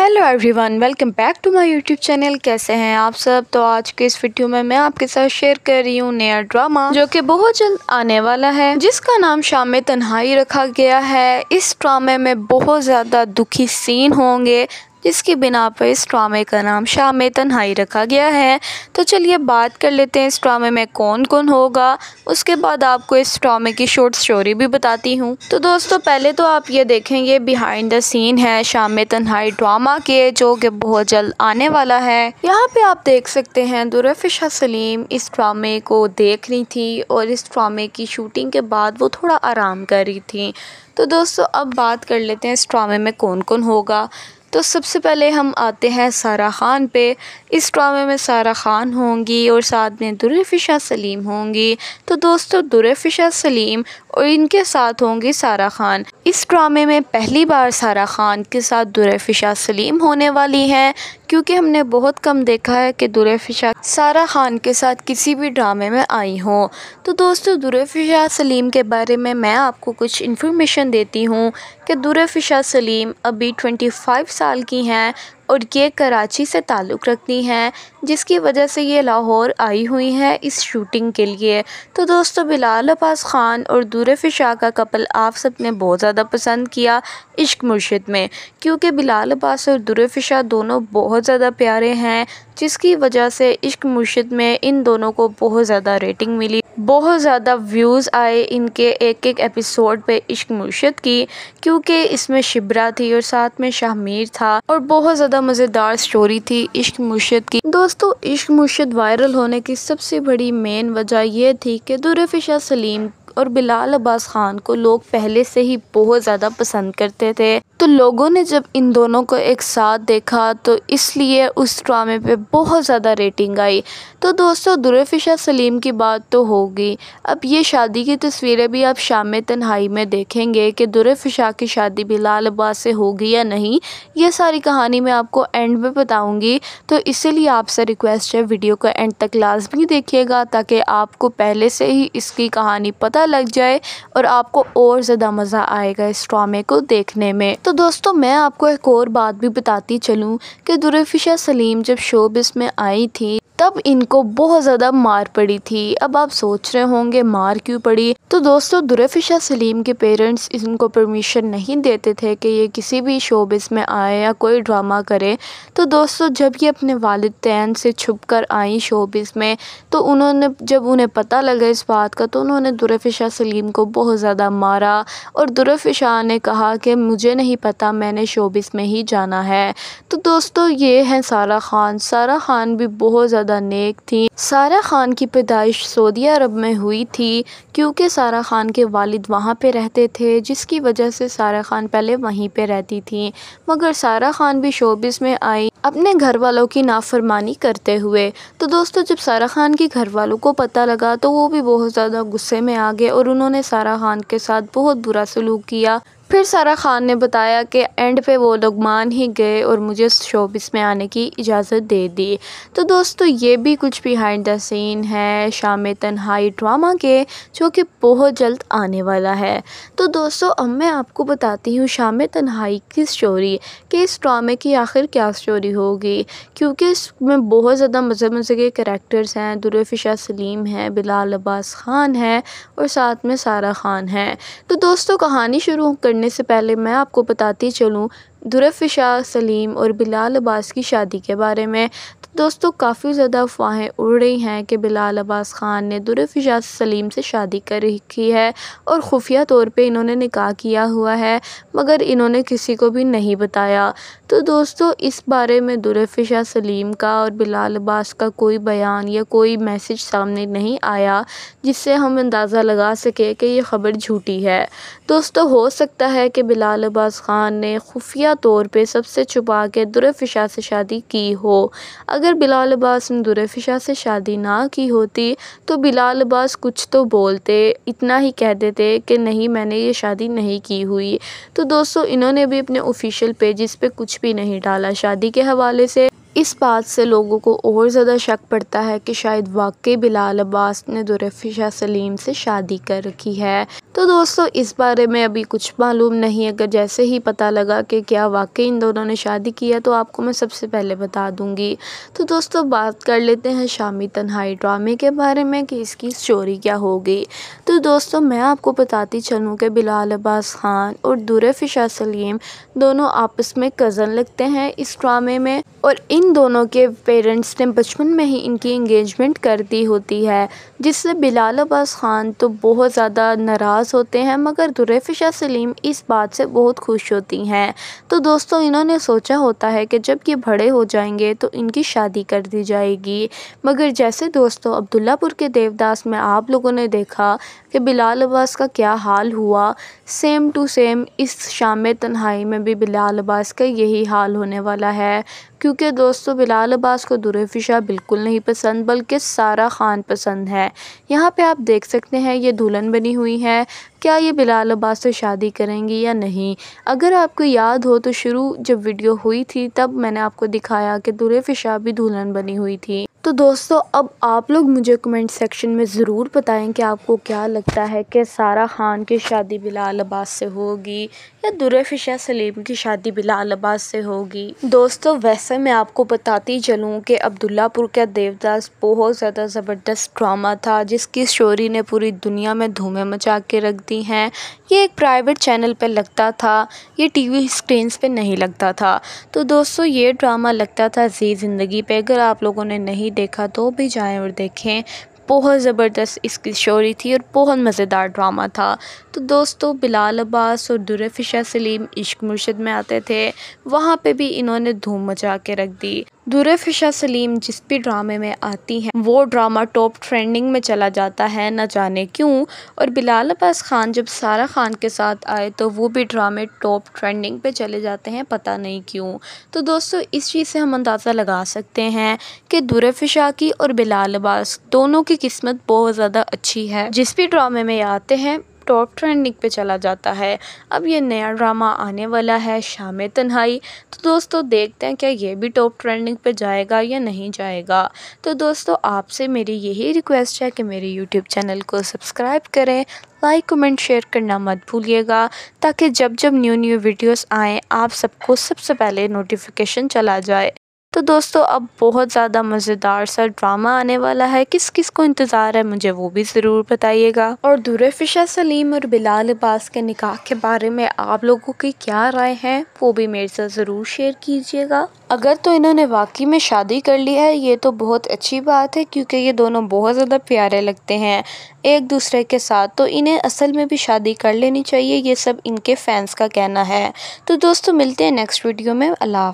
hello everyone welcome back to my YouTube channel कैसे हैं आप सब तो आज के इस वीडियो में मैं आपके साथ शेयर कर रही हूँ नया ड्रामा जो कि बहुत जल्द आने वाला है जिसका नाम शाम तन्हाई रखा गया है इस ड्रामे में बहुत ज़्यादा दुखी सीन होंगे जिसकी बिना पर इस ड्रामे का नाम शाम तन्हाई रखा गया है तो चलिए बात कर लेते हैं इस ड्रामे में कौन कौन होगा उसके बाद आपको इस ड्रामे की शॉर्ट स्टोरी भी बताती हूँ तो दोस्तों पहले तो आप ये देखेंगे बिहाइंड द सीन है शाम तन्हाई ड्रामा के जो कि बहुत जल्द आने वाला है यहाँ पे आप देख सकते हैं दुरफिशा सलीम इस ड्रामे को देख रही थी और इस ड्रामे की शूटिंग के बाद वो थोड़ा आराम कर रही थी तो दोस्तों अब बात कर लेते हैं इस ड्रामे में कौन कौन होगा तो सबसे पहले हम आते हैं सारा ख़ान पे इस ड्रामे में सारा ख़ान होंगी और साथ में दुरफ़िशा सलीम होंगी तो दोस्तों दुरफ़िशा सलीम और इनके साथ होंगी सारा ख़ान इस ड्रामे में पहली बार सारा ख़ान के साथ दुरफ़िशा सलीम होने वाली हैं क्योंकि हमने बहुत कम देखा है कि दुरफ़िशा सारा ख़ान के साथ किसी भी ड्रामे में आई हो तो दोस्तों दुरफ़िशा सलीम के बारे में मैं आपको कुछ इन्फॉर्मेशन देती हूँ के दूर फ़िशा सलीम अभी 25 साल की हैं और ये कराची से ताल्लुक़ रखती हैं जिसकी वजह से ये लाहौर आई हुई हैं इस शूटिंग के लिए तो दोस्तों बिलाल अब्बास ख़ान और दूरे फिशा का कपल आप सब ने बहुत ज़्यादा पसंद किया इश्क मुर्शिद में क्योंकि बिलाल अब्बास और दूर फिशा दोनों बहुत ज़्यादा प्यारे हैं जिसकी वजह से इश्क मुर्शिद में इन दोनों को बहुत ज़्यादा रेटिंग मिली बहुत ज़्यादा व्यूज़ आए इनके एक एक एपिसोड पे इश्क मुर्शिद की क्योंकि इसमें शिबरा थी और साथ में शाहमीर था और बहुत ज़्यादा ज़्यादा मज़ेदार स्टोरी थी इश्क मुर्शद की दोस्तों इश्क मुर्शद वायरल होने की सबसे बड़ी मेन वजह यह थी कि दुरफिशा सलीम और बिलाल अब्बास खान को लोग पहले से ही बहुत ज़्यादा पसंद करते थे तो लोगों ने जब इन दोनों को एक साथ देखा तो इसलिए उस ड्रामे पे बहुत ज़्यादा रेटिंग आई तो दोस्तों दुरफिशा सलीम की बात तो होगी अब ये शादी की तस्वीरें भी आप शाम तन्हाई में देखेंगे कि दुरफिशा की शादी बिलाल अब्बास से होगी या नहीं ये सारी कहानी मैं आपको एंड में बताऊँगी तो इसीलिए आपसे रिक्वेस्ट है वीडियो को एंड तक लाजमी देखिएगा ताकि आपको पहले से ही इसकी कहानी पता पता लग जाए और आपको और ज़्यादा मज़ा आएगा इस ड्रामे को देखने में तो दोस्तों मैं आपको एक और बात भी बताती चलूँ कि दुरफिशा सलीम जब शोब इसमें आई थी अब इनको बहुत ज़्यादा मार पड़ी थी अब आप सोच रहे होंगे मार क्यों पड़ी तो दोस्तों दुरफिशा सलीम के पेरेंट्स इनको परमिशन नहीं देते थे कि ये किसी भी शोबिस में आए या कोई ड्रामा करें तो दोस्तों जब ये अपने तैन से छुप कर आई शोबिस में तो उन्होंने जब उन्हें पता लगा इस बात का तो उन्होंने दुरफिशा सलीम को बहुत ज़्यादा मारा और दुरफिशा ने कहा कि मुझे नहीं पता मैंने शोबिस में ही जाना है तो दोस्तों ये हैं सारा खान सारा खान भी बहुत ज़्यादा नेक थी सारा खान की पैदाइश सऊदी अरब में हुई थी क्योंकि सारा खान के वालिद वहाँ पे रहते थे जिसकी वजह से सारा खान पहले वहीं पे रहती थी मगर सारा खान भी शोबिस में आई अपने घर वालों की नाफरमानी करते हुए तो दोस्तों जब सारा खान के घर वालों को पता लगा तो वो भी बहुत ज़्यादा गुस्से में आ गए और उन्होंने सारा खान के साथ बहुत बुरा सलूक किया फिर सारा ख़ान ने बताया कि एंड पे वो लोग मान ही गए और मुझे शोबिस में आने की इजाज़त दे दी तो दोस्तों ये भी कुछ बिहाइंड द सीन है शाम तन्हाई ड्रामा के जो कि बहुत जल्द आने वाला है तो दोस्तों अब मैं आपको बताती हूँ शाम तन्हाई की स्टोरी कि इस ड्रामे की आखिर क्या स्टोरी होगी क्योंकि इसमें बहुत ज़्यादा मज़े मज़े के करेक्टर्स हैं दुरफिशा सलीम है बिलाल अब्बास ख़ान है और साथ में सारा ख़ान है तो दोस्तों कहानी शुरू करने करने से पहले मैं आपको बताती चलूँ शाह सलीम और बिलाल अब्बास की शादी के बारे में तो दोस्तों काफ़ी ज़्यादा अफवाहें उड़ रही हैं कि बिलाल अब्बास ख़ान ने शाह सलीम से शादी कर रखी है और ख़ुफिया तौर पे इन्होंने निकाह किया हुआ है मगर इन्होंने किसी को भी नहीं बताया तो दोस्तों इस बारे में शाह सलीम का और बिलाल अब्बास का कोई बयान या कोई मैसेज सामने नहीं आया जिससे हम अंदाज़ा लगा सकें कि यह खबर झूठी है दोस्तों हो सकता है कि बिलाल अब्बास ख़ान ने खुफिया खुफिया तौर पर सबसे छुपा के दुरफिशा से शादी की हो अगर बिलाल अब्बास ने दुरफिशा से शादी ना की होती तो बिलाल अब्बास कुछ तो बोलते इतना ही कह देते कि नहीं मैंने ये शादी नहीं की हुई तो दोस्तों इन्होंने भी अपने ऑफिशियल पेजेस पे कुछ भी नहीं डाला शादी के हवाले से इस बात से लोगों को और ज़्यादा शक पड़ता है कि शायद वाकई बिलाल अब्बास ने दुरफिशा सलीम से शादी कर रखी है तो दोस्तों इस बारे में अभी कुछ मालूम नहीं अगर जैसे ही पता लगा कि क्या वाकई इन दोनों ने शादी की है तो आपको मैं सबसे पहले बता दूंगी तो दोस्तों बात कर लेते हैं शामी तन्हाई ड्रामे के बारे में कि इसकी स्टोरी क्या होगी तो दोस्तों मैं आपको बताती चलूँ कि बिलाल अब्बास खान और दुरफिशा सलीम दोनों आपस में कज़न लगते हैं इस ड्रामे में और इन दोनों के पेरेंट्स ने बचपन में ही इनकी इंगेजमेंट कर दी होती है जिससे बिलाल अब्बास ख़ान तो बहुत ज़्यादा नाराज़ होते हैं मगर दुरफिशा सलीम इस बात से बहुत खुश होती हैं तो दोस्तों इन्होंने सोचा होता है कि जब ये बड़े हो जाएंगे तो इनकी शादी कर दी जाएगी मगर जैसे दोस्तों अब्दुल्लापुर के देवदास में आप लोगों ने देखा कि बिलाल अब्बास का क्या हाल हुआ सेम टू सेम इस शाम तन्हाई में भी बिलाल अब्बास का यही हाल होने वाला है क्योंकि दोस्त दोस्तों बिलाल अब्बास को दुर फिशा बिल्कुल नहीं पसंद बल्कि सारा खान पसंद है यहाँ पे आप देख सकते हैं ये दुल्हन बनी हुई है क्या ये बिलाल अब्बास से शादी करेंगी या नहीं अगर आपको याद हो तो शुरू जब वीडियो हुई थी तब मैंने आपको दिखाया कि दुरे फिशा भी दुल्हन बनी हुई थी तो दोस्तों अब आप लोग मुझे कमेंट सेक्शन में ज़रूर बताएं कि आपको क्या लगता है कि सारा खान की शादी बिलाल अब्बास से होगी या दुरे फिशा सलीम की शादी बिलाल अब्बास से होगी दोस्तों वैसे मैं आपको बताती चलूँ कि अब्दुल्लापुर का देवदास बहुत ज़्यादा ज़बरदस्त ड्रामा था जिसकी स्टोरी ने पूरी दुनिया में धूमे मचा के रख सकती हैं ये एक प्राइवेट चैनल पे लगता था ये टीवी स्क्रीनस पे नहीं लगता था तो दोस्तों ये ड्रामा लगता था जी ज़िंदगी पे अगर आप लोगों ने नहीं देखा तो भी जाएं और देखें बहुत ज़बरदस्त इसकी स्टोरी थी और बहुत मज़ेदार ड्रामा था तो दोस्तों बिलाल अब्बास और दुरफिशा सलीम इश्क मुर्शद में आते थे वहाँ पे भी इन्होंने धूम मचा के रख दी फिशा सलीम जिस भी ड्रामे में आती हैं वो ड्रामा टॉप ट्रेंडिंग में चला जाता है ना जाने क्यों और बिलाल अब्बास खान जब सारा खान के साथ आए तो वो भी ड्रामे टॉप ट्रेंडिंग पे चले जाते हैं पता नहीं क्यों तो दोस्तों इस चीज़ से हम अंदाज़ा लगा सकते हैं कि फिशा की और बिलाल अब्बास दोनों की किस्मत बहुत ज़्यादा अच्छी है जिस भी ड्रामे में आते हैं टॉप ट्रेंडिंग पे चला जाता है अब ये नया ड्रामा आने वाला है शाम तन्हाई तो दोस्तों देखते हैं क्या ये भी टॉप ट्रेंडिंग पे जाएगा या नहीं जाएगा तो दोस्तों आपसे मेरी यही रिक्वेस्ट है कि मेरे यूट्यूब चैनल को सब्सक्राइब करें लाइक कमेंट शेयर करना मत भूलिएगा ताकि जब जब न्यू न्यू वीडियोस आएँ आप सबको सबसे पहले नोटिफिकेशन चला जाए तो दोस्तों अब बहुत ज़्यादा मज़ेदार सा ड्रामा आने वाला है किस किस को इंतज़ार है मुझे वो भी ज़रूर बताइएगा और दुरे फिशा सलीम और बिलाल अब्बास के निकाह के बारे में आप लोगों की क्या राय है वो भी मेरे साथ ज़रूर शेयर कीजिएगा अगर तो इन्होंने वाकई में शादी कर ली है ये तो बहुत अच्छी बात है क्योंकि ये दोनों बहुत ज़्यादा प्यारे लगते हैं एक दूसरे के साथ तो इन्हें असल में भी शादी कर लेनी चाहिए ये सब इनके फैंस का कहना है तो दोस्तों मिलते हैं नेक्स्ट वीडियो में अल्लाह